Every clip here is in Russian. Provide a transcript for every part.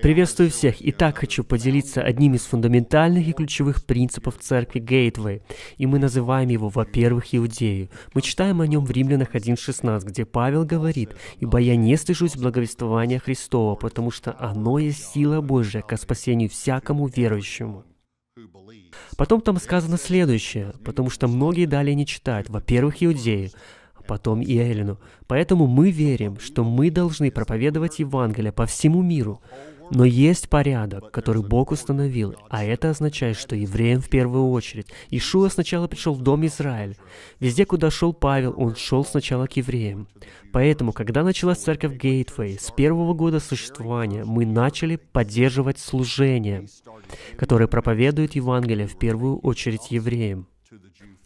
Приветствую всех. Итак, хочу поделиться одним из фундаментальных и ключевых принципов церкви Гейтвей. И мы называем его, во-первых, Иудею. Мы читаем о нем в Римлянах 1.16, где Павел говорит, «Ибо я не стыжусь благовествования Христова, потому что оно есть сила Божия ко спасению всякому верующему». Потом там сказано следующее, потому что многие далее не читают. Во-первых, Иудеи, а потом и Эллину. Поэтому мы верим, что мы должны проповедовать Евангелие по всему миру. Но есть порядок, который Бог установил, а это означает, что евреям в первую очередь. Ишуа сначала пришел в дом Израиль. Везде, куда шел Павел, он шел сначала к евреям. Поэтому, когда началась церковь Гейтвей, с первого года существования мы начали поддерживать служение, которое проповедует Евангелие в первую очередь евреям.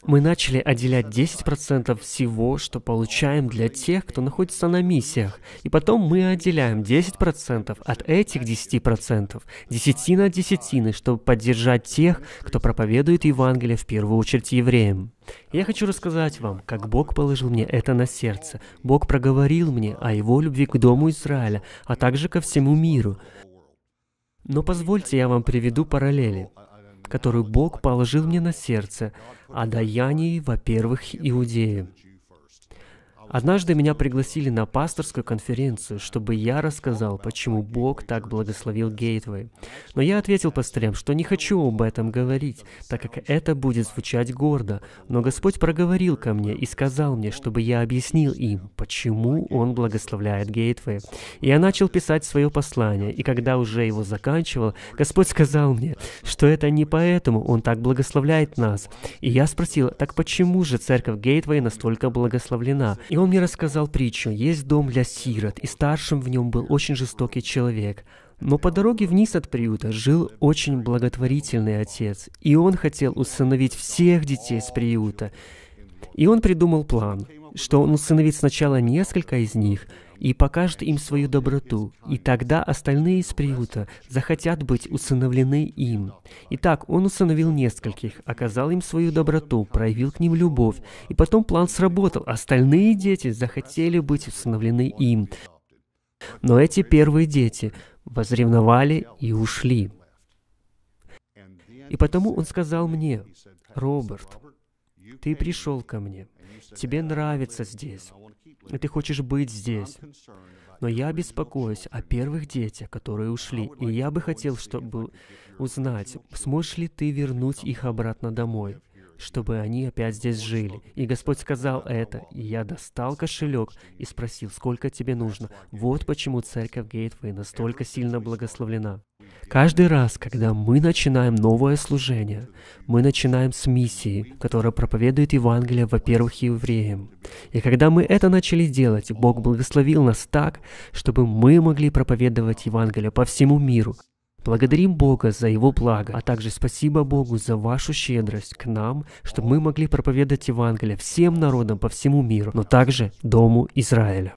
Мы начали отделять 10% всего, что получаем для тех, кто находится на миссиях. И потом мы отделяем 10% от этих 10%, десятина от десятины, чтобы поддержать тех, кто проповедует Евангелие в первую очередь евреям. Я хочу рассказать вам, как Бог положил мне это на сердце. Бог проговорил мне о Его любви к Дому Израиля, а также ко всему миру. Но позвольте я вам приведу параллели которую Бог положил мне на сердце, о даянии во первых Иудеи. Однажды меня пригласили на пасторскую конференцию, чтобы я рассказал, почему Бог так благословил Гейтвей. Но я ответил пастырям, что не хочу об этом говорить, так как это будет звучать гордо. Но Господь проговорил ко мне и сказал мне, чтобы я объяснил им, почему Он благословляет Гейтвей. я начал писать свое послание, и когда уже его заканчивал, Господь сказал мне, что это не поэтому Он так благословляет нас. И я спросил, так почему же церковь Гейтвей настолько благословлена? И и он мне рассказал притчу. Есть дом для сирот, и старшим в нем был очень жестокий человек. Но по дороге вниз от приюта жил очень благотворительный отец, и он хотел усыновить всех детей с приюта. И он придумал план, что он усыновит сначала несколько из них – и покажет им свою доброту, и тогда остальные из приюта захотят быть усыновлены им. Итак, он усыновил нескольких, оказал им свою доброту, проявил к ним любовь, и потом план сработал, остальные дети захотели быть усыновлены им. Но эти первые дети возревновали и ушли. И потому он сказал мне, «Роберт, ты пришел ко мне. Тебе нравится здесь. И ты хочешь быть здесь. Но я беспокоюсь о первых детях, которые ушли. И я бы хотел, чтобы узнать, сможешь ли ты вернуть их обратно домой чтобы они опять здесь жили. И Господь сказал это, и я достал кошелек и спросил, сколько тебе нужно. Вот почему церковь Гейтвей настолько сильно благословлена. Каждый раз, когда мы начинаем новое служение, мы начинаем с миссии, которая проповедует Евангелие, во-первых, евреям. И когда мы это начали делать, Бог благословил нас так, чтобы мы могли проповедовать Евангелие по всему миру. Благодарим Бога за Его благо, а также спасибо Богу за вашу щедрость к нам, чтобы мы могли проповедовать Евангелие всем народам по всему миру, но также Дому Израиля.